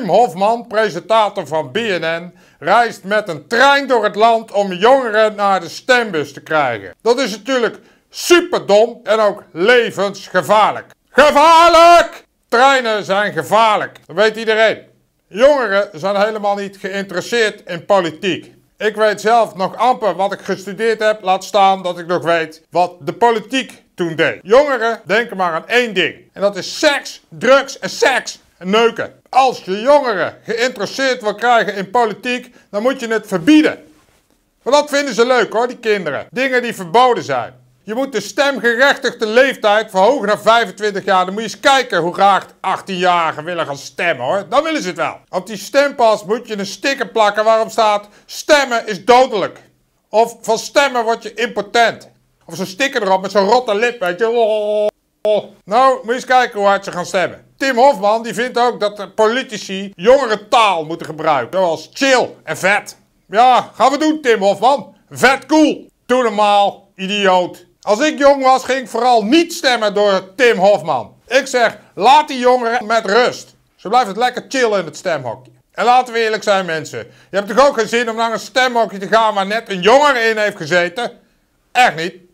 Wim Hofman, presentator van BNN, reist met een trein door het land om jongeren naar de stembus te krijgen. Dat is natuurlijk superdom en ook levensgevaarlijk. Gevaarlijk! Treinen zijn gevaarlijk, dat weet iedereen. Jongeren zijn helemaal niet geïnteresseerd in politiek. Ik weet zelf nog amper wat ik gestudeerd heb, laat staan dat ik nog weet wat de politiek toen deed. Jongeren denken maar aan één ding. En dat is seks, drugs en seks neuken. Als je jongeren geïnteresseerd wil krijgen in politiek, dan moet je het verbieden. Want dat vinden ze leuk hoor, die kinderen. Dingen die verboden zijn. Je moet de stemgerechtigde leeftijd verhogen naar 25 jaar. Dan moet je eens kijken hoe graag 18-jarigen willen gaan stemmen hoor. Dan willen ze het wel. Op die stempas moet je een sticker plakken waarop staat: stemmen is dodelijk. Of van stemmen word je impotent. Of zo'n sticker erop met zo'n rotte lip, weet je. Oh, nou, moet eens kijken hoe hard ze gaan stemmen. Tim Hofman die vindt ook dat de politici jongere taal moeten gebruiken. Zoals chill en vet. Ja, gaan we doen Tim Hofman. Vet cool. Doe normaal, idioot. Als ik jong was ging ik vooral niet stemmen door Tim Hofman. Ik zeg, laat die jongeren met rust. Ze blijven het lekker chillen in het stemhokje. En laten we eerlijk zijn mensen. Je hebt toch ook geen zin om naar een stemhokje te gaan waar net een jongere in heeft gezeten? Echt niet.